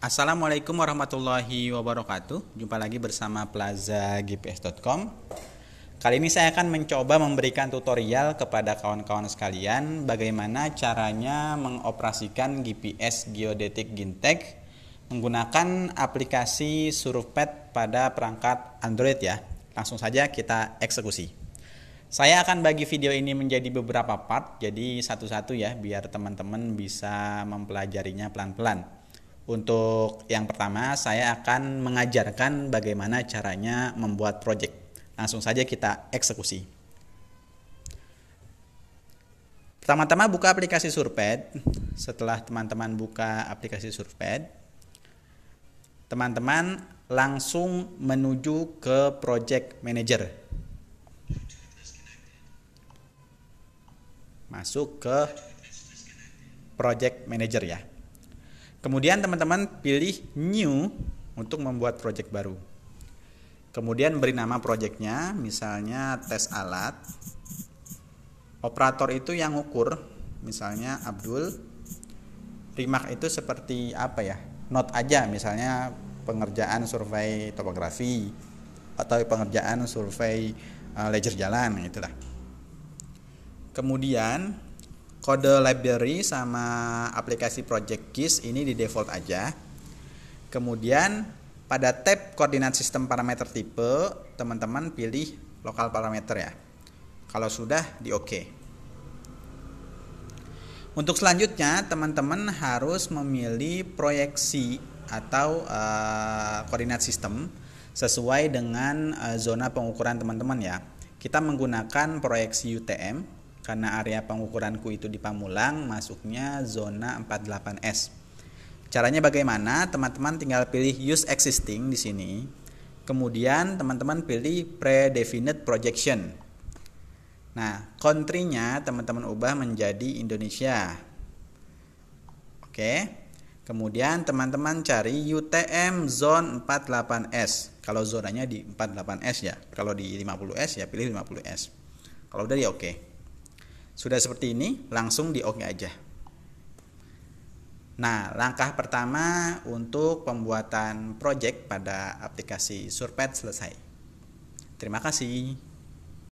Assalamualaikum warahmatullahi wabarakatuh. Jumpa lagi bersama Plaza GPS.com. Kali ini saya akan mencoba memberikan tutorial kepada kawan-kawan sekalian bagaimana caranya mengoperasikan GPS geodetik Gintek menggunakan aplikasi Survepad pada perangkat Android ya. Langsung saja kita eksekusi. Saya akan bagi video ini menjadi beberapa part, jadi satu-satu ya, biar teman-teman bisa mempelajarinya pelan-pelan. Untuk yang pertama, saya akan mengajarkan bagaimana caranya membuat project. Langsung saja kita eksekusi. Pertama-tama buka aplikasi Surpad. Setelah teman-teman buka aplikasi Surpad, teman-teman langsung menuju ke Project Manager. Masuk ke Project Manager ya. Kemudian teman-teman pilih new untuk membuat project baru. Kemudian beri nama projectnya, misalnya tes alat. Operator itu yang ukur, misalnya Abdul. Remark itu seperti apa ya? Not aja, misalnya pengerjaan survei topografi atau pengerjaan survei eh, ledger jalan nah, itulah. Kemudian kode library sama aplikasi project keys ini di default aja kemudian pada tab koordinat sistem parameter tipe teman-teman pilih lokal parameter ya kalau sudah di oke okay. Untuk selanjutnya, teman-teman harus memilih proyeksi atau uh, koordinat sistem sesuai dengan uh, zona pengukuran teman-teman ya. Kita menggunakan proyeksi UTM karena area pengukuranku itu di Pamulang masuknya zona 48S. Caranya bagaimana? Teman-teman tinggal pilih use existing di sini. Kemudian teman-teman pilih predefined projection. Nah, country-nya teman-teman ubah menjadi Indonesia. Oke. Kemudian teman-teman cari UTM zone 48S. Kalau zonanya di 48S ya. Kalau di 50S ya pilih 50S. Kalau udah ya oke. Okay. Sudah seperti ini, langsung di OK aja. Nah, langkah pertama untuk pembuatan project pada aplikasi Surpet selesai. Terima kasih.